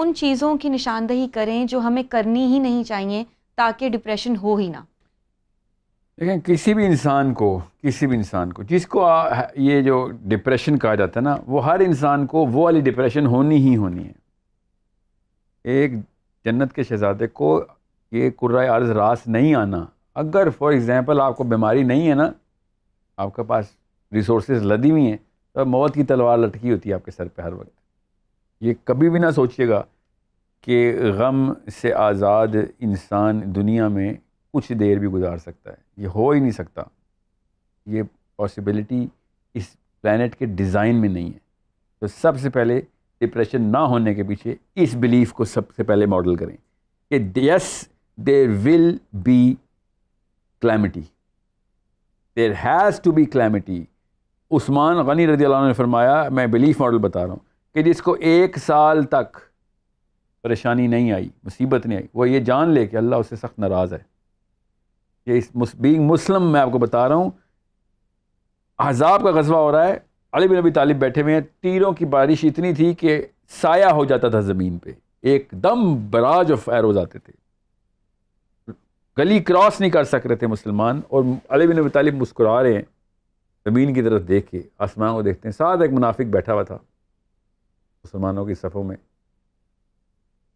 उन चीज़ों की निशानदही करें जो हमें करनी ही नहीं चाहिए ताकि डिप्रेशन हो ही ना देखें किसी भी इंसान को किसी भी इंसान को जिसको आ, ये जो डिप्रेशन कहा जाता है ना वो हर इंसान को वो वाली डिप्रेशन होनी ही होनी है एक जन्नत के शहजादे को ये कुर्रा अर्ज रास नहीं आना अगर फॉर एग्ज़ाम्पल आपको बीमारी नहीं है ना आपके पास रिसोर्स लदी हुई हैं तो मौत की तलवार लटकी होती है आपके सर पर हर वक्त ये कभी भी ना सोचिएगा कि गम से आज़ाद इंसान दुनिया में कुछ देर भी गुजार सकता है ये हो ही नहीं सकता ये पॉसिबिलिटी इस प्लानट के डिज़ाइन में नहीं है तो सबसे पहले डिप्रेशन ना होने के पीछे इस बिलीफ़ को सबसे पहले मॉडल करें कि yes there will be calamity there has to be calamity Usman Ghani रजी ने फरमाया मैं बिलीफ मॉडल बता रहा हूँ कि जिसको एक साल तक परेशानी नहीं आई मुसीबत नहीं आई वो ये जान ले कि अल्लाह उससे सख्त नाराज़ है ये इस बींग मुस्लिम मैं आपको बता रहा हूँ अज़ाब का गजबा हो रहा है अली बिन अबी तालिब बैठे हुए हैं तीरों की बारिश इतनी थी कि साया हो जाता था ज़मीन पर एकदम बराज ऑफ एरोज आते थे गली क्रॉस नहीं कर सक रहे थे मुसलमान और अली बिन अबी तालिब मुस्कुरा रहे हैं ज़मीन की तरफ देख के आसमान को देखते हैं साथ एक मुनाफिक बैठा हुआ था मुसलमानों की सफ़ों में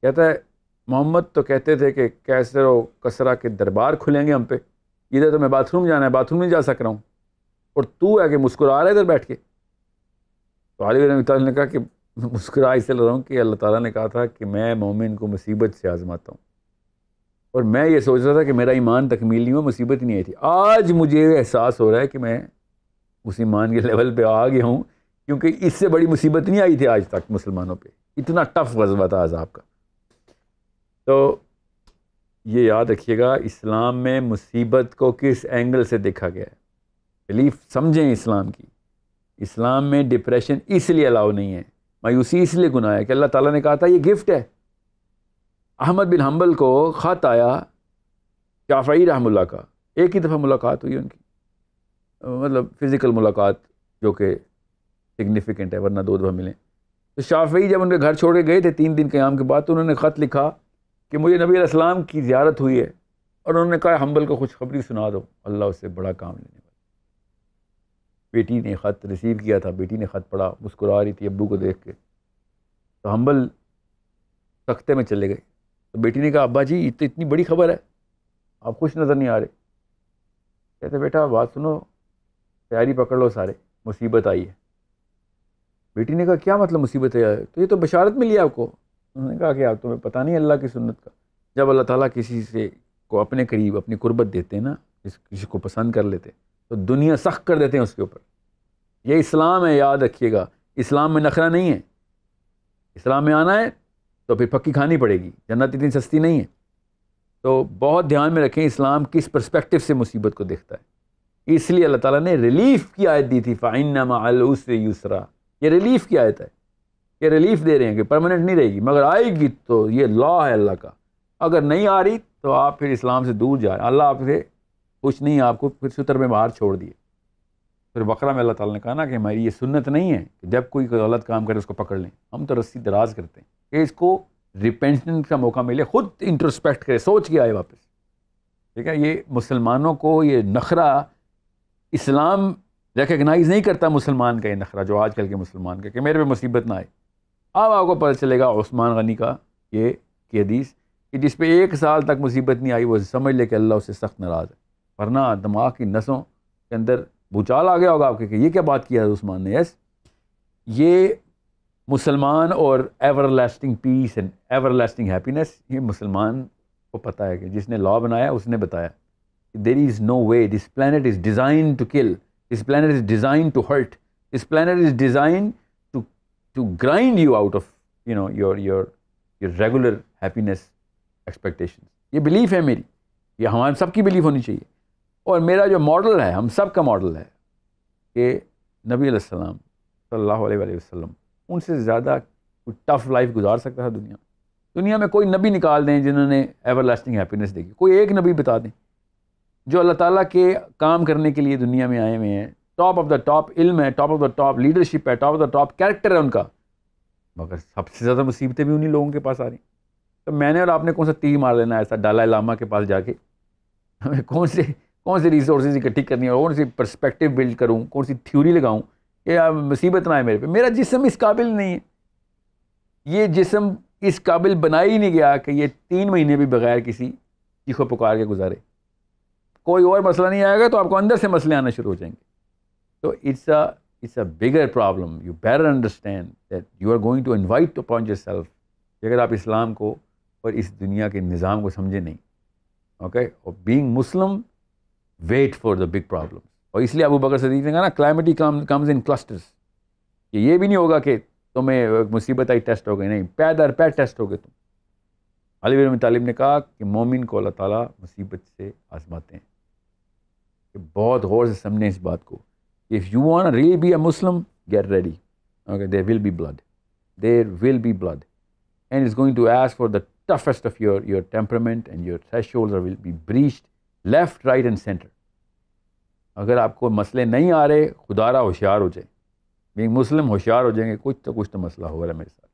कहता है मोहम्मद तो कहते थे कि कैसे वो कसरा के दरबार खुलेंगे हम पे इधर तो मैं बाथरूम जाना है बाथरूम नहीं जा सक रहा हूँ और तू है कि मुस्कुरा रहा है इधर बैठ के तो आलिम ने कहा कि मुस्कुरा इसलिए रहा हूँ कि अल्लाह ताला ने कहा था कि मैं मोमिन को मुसीबत से आजमाता हूँ और मैं ये सोच रहा था कि मेरा ईमान तकमील नहीं हुआ मुसीबत ही नहीं आई थी आज मुझे एहसास हो रहा है कि मैं उस ईमान के लेवल पर आ गया हूँ क्योंकि इससे बड़ी मुसीबत नहीं आई थी आज तक मुसलमानों पे इतना टफ गजबा था आजाब का तो ये याद रखिएगा इस्लाम में मुसीबत को किस एंगल से देखा गया है रिलीफ समझें इस्लाम की इस्लाम में डिप्रेशन इसलिए अलाउ नहीं है मायूसी इसलिए गुना है कि अल्लाह ताला ने कहा था ये गिफ्ट है अहमद बिन हम्बल को ख़त आया शाफी रहमुल्ला का एक ही दफ़ा मुलाकात हुई उनकी मतलब फ़िज़िकल मुलाकात जो कि सिग्निफिकेंट है वरना दो दफ़ा मिलें तो शाफी जब उनके घर छोड़ के गए थे तीन दिन क्याम के बाद तो उन्होंने ख़त लिखा कि मुझे नबी इस्लाम की ज्यारत हुई है और उन्होंने कहा हम्बल को खुशखबरी सुना दो अल्लाह उससे बड़ा काम लेने वाला बेटी ने ख़त रिसीव किया था बेटी ने ख़त पढ़ा मुस्कुरा रही थी अबू को देख के तो हम्बल तख्ते में चले गए तो बेटी ने कहा अब्बा जी ये तो इतनी बड़ी खबर है आप खुश नज़र नहीं आ रहे कहते बेटा बात सुनो तैयारी पकड़ लो सारे मुसीबत आई है बेटी ने कहा क्या मतलब मुसीबत है तो ये तो बशारत मिली आपको उन्होंने कहा कि आप तुम्हें पता नहीं अल्लाह की सुन्नत का जब अल्लाह ताला किसी से को अपने करीब अपनी कुर्बत देते हैं ना इस किसी को पसंद कर लेते तो दुनिया सख्त कर देते हैं उसके ऊपर ये इस्लाम है याद रखिएगा इस्लाम में नखरा नहीं है इस्लाम में आना है तो फिर पक्की खानी पड़ेगी जन्नत इतनी सस्ती नहीं है तो बहुत ध्यान में रखें इस्लाम किस परस्पेक्टिव से मुसीबत को देखता है इसलिए अल्लाह ताला ने रिलीफ की आयत दी थी फ़ाइन नमा यूसरा ये रिलीफ की आयत है ये रिलीफ दे रहे हैं कि परमानेंट नहीं रहेगी मगर आएगी तो ये लॉ है अल्लाह का अगर नहीं आ रही तो आप फिर इस्लाम से दूर जाए अल्लाह आपसे कुछ नहीं आपको फिर सुतर में बाहर छोड़ दिए फिर बकरा में अल्लाह ताला ने कहा ना कि हमारी ये सुन्नत नहीं है कि जब कोई गलत काम करे उसको पकड़ लें हम तो रस्सी दराज करते हैं कि इसको रिपेंटेंस का मौका मिले खुद इंट्रोस्पेक्ट करे सोच के आए वापस ठीक है ये मुसलमानों को ये नखरा इस्लाम रिकगनाइज़ नहीं करता मुसलमान का ये नखरा जो आजकल के मुसलमान का कि मेरे पे मुसीबत ना आए अब आपको पता चलेगा उस्मान गनी का ये की हदीस कि जिस पे एक साल तक मुसीबत नहीं आई वो समझ ले कि अल्लाह उससे सख्त नाराज़ है वरना दिमाग की नसों के अंदर भूचाल आ गया होगा आपके कि ये क्या बात किया है उस्मान ने यस ये मुसलमान और everlasting peace and everlasting happiness ये मुसलमान को पता है कि जिसने लॉ बनाया उसने बताया there is no way this planet is designed to kill This planet is designed to hurt. This planet is designed to, to grind you out of, you know, your, your, your regular happiness expectations. ये belief है मेरी ये हमारे सब की belief होनी चाहिए और मेरा जो मॉडल है हम सब का मॉडल है कि नबी अलैहिस्सलाम सल्लल्लाहु अलैहि वसल्लम उनसे ज़्यादा कोई टफ़ लाइफ गुजार सकता था दुनिया दुनिया में कोई नबी निकाल दें जिन्होंने एवर लास्टिंग हैप्पीनेस देखी कोई एक नबी बता दें जो अल्लाह ताला के काम करने के लिए दुनिया में आए हुए हैं टॉप ऑफ द टॉप इल्म है top of the top leadership है top of the top character है उनका मगर सबसे ज़्यादा मुसीबतें भी उन्हीं लोगों के पास आ रही तो मैंने और आपने कौन सा तीर मार देना है ऐसा डालाई लामा के पास जाके हमें कौन से कौन से रिसोर्सेज इकट्ठी करनी है कौन सी परस्पेक्टिव बिल्ड करूँ कौन सी थ्योरी लगाऊँ ये मुसीबत ना आए मेरे पे मेरा जिसम इस काबिल नहीं है ये जिसम इस काबिल बनाया ही नहीं गया कि ये तीन महीने भी बगैर किसी चीखो पुकार के गुजारे कोई और मसला नहीं आएगा तो आपको अंदर से मसले आना शुरू हो जाएंगे तो it's a it's a bigger problem you better understand that you are going to invite upon yourself कि अगर आप इस्लाम को और इस दुनिया के निज़ाम को समझे नहीं ओके और being Muslim wait for the big problem और इसलिए अबू बकर से देखेंगे ना क्लाइमेटी कम्स इन क्लस्टर्स कि ये भी नहीं होगा कि तुम्हें मुसीबत आई टेस्ट हो गई नहीं पै दर पै टेस्ट हो गए तुम अली तालिब ने कहा कि मोमिन को अल्लाह ताली मुसीबत से आजमाते हैं कि बहुत गौर से समझें इस बात को if you want really be a Muslim get ready okay there will be blood there will be blood and is going to edge for the toughest of your your temperament and your thresh are, will be breached left, right and अगर आपको मसले नहीं आ रहे खुदारा होशियार हो जाए Bing मुस्लिम होशियार हो जाएंगे कुछ तो कुछ तो मसला हो रहा है मेरे साथ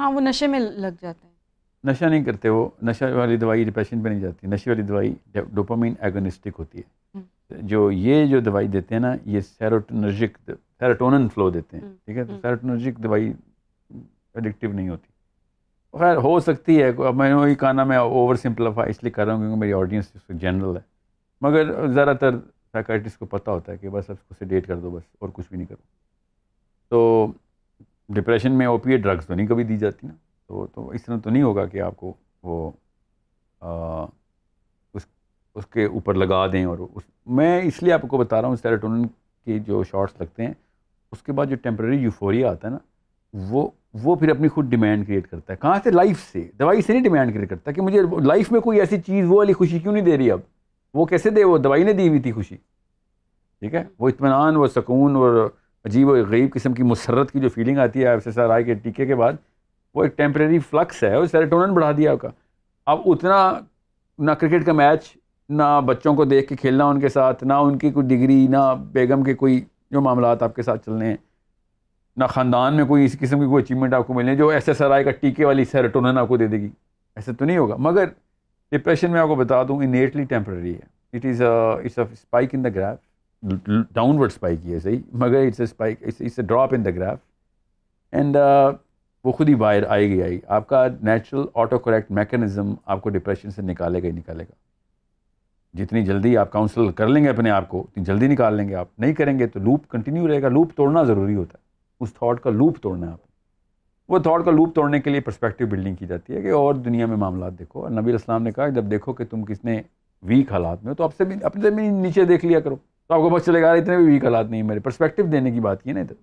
हाँ वो नशे में लग जाते हैं नशा नहीं करते वो नशा वाली दवाई डिप्रेशन पे नहीं जाती नशे वाली दवाई डोपामिन एगोनिस्टिक होती है हम्म। जो ये जो दवाई देते हैं ना ये सैरोटोनर्जिक सैरोटोनन फ्लो देते हैं हम्म, ठीक है तो सेरोटोनर्जिक हम्म। दवाई एडिक्टिव नहीं होती खैर हो सकती है अब मैंने वही कहना मैं ओवर सिंप्लीफाई इसलिए कर रहा हूँ क्योंकि मेरी ऑडियंस जनरल है मगर ज़्यादातर साइकाइटिस्ट को पता होता है कि बस अब उसको डेट कर दो बस और कुछ भी नहीं करो तो डिप्रेशन में ओपीए ड्रग्स तो नहीं कभी दी जाती ना तो तो इस तरह तो नहीं होगा कि आपको वो आ, उस उसके ऊपर लगा दें और उस मैं इसलिए आपको बता रहा हूँ सेरोटोनिन के जो शॉट्स लगते हैं उसके बाद जो टेम्प्रेरी यूफोरिया आता है ना वो वो फिर अपनी खुद डिमांड क्रिएट करता है कहाँ से लाइफ से दवाई से नहीं डिमांड क्रिएट करता कि मुझे लाइफ में कोई ऐसी चीज़ वो वाली खुशी क्यों नहीं दे रही अब वो कैसे दे वो दवाई ने दी हुई थी खुशी ठीक है वो इतमान वो सकून और अजीब और गरीब किस्म की मुसरत की जो फीलिंग आती है एफ एस आर आई के टीके के बाद वो एक टेम्प्रेरी फ्लक्स है और सेरेटोनन बढ़ा दिया आपका अब उतना ना क्रिकेट का मैच ना बच्चों को देख के खेलना उनके साथ ना उनकी कोई डिग्री ना बेगम के कोई जो मामला आपके साथ चल रहे हैं ना ख़ानदान में कोई इस किस्म की कोई अचीवमेंट आपको मिलने जो एस एस आर आई का टीके वाली सेरेटोनन आपको दे देगी ऐसा तो नहीं होगा मगर डिप्रेशन में आपको बता दूँ इनेटली टेम्प्रेरी है it is it's a spike in the graph downward spike ही है सही मगर it's spike it's a drop in the graph and वो खुद ही बाहर आएगी आएगी आपका नेचुरल ऑटो करेक्ट मैकेनिज़्म आपको डिप्रेशन से निकालेगा ही निकालेगा जितनी जल्दी आप काउंसल कर लेंगे अपने आप को उतनी जल्दी निकाल लेंगे आप नहीं करेंगे तो लूप कंटिन्यू रहेगा लूप तोड़ना ज़रूरी होता है उस थॉट का लूप तोड़ना है आप वो थॉट का लूप तोड़ने के लिए पर्सपेक्टिव बिल्डिंग की जाती है कि और दुनिया में मामला देखो और नबी इस्लाम ने कहा जब देखो कि तुम किसने वीक हालात में हो तो आपसे भी अपने से भी नीचे देख लिया करो तो आपको पता चलेगा इतने भी वीक हालात नहीं है मेरे परस्पेक्टिव देने की बात की ना इधर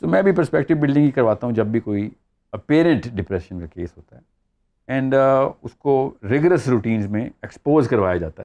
तो मैं भी परस्पेक्टिव बिल्डिंग ही करवाता हूँ जब भी कोई अपेरेंट डिप्रेशन का केस होता है एंड uh, उसको रेगुलस रूटीन में एक्सपोज करवाया जाता है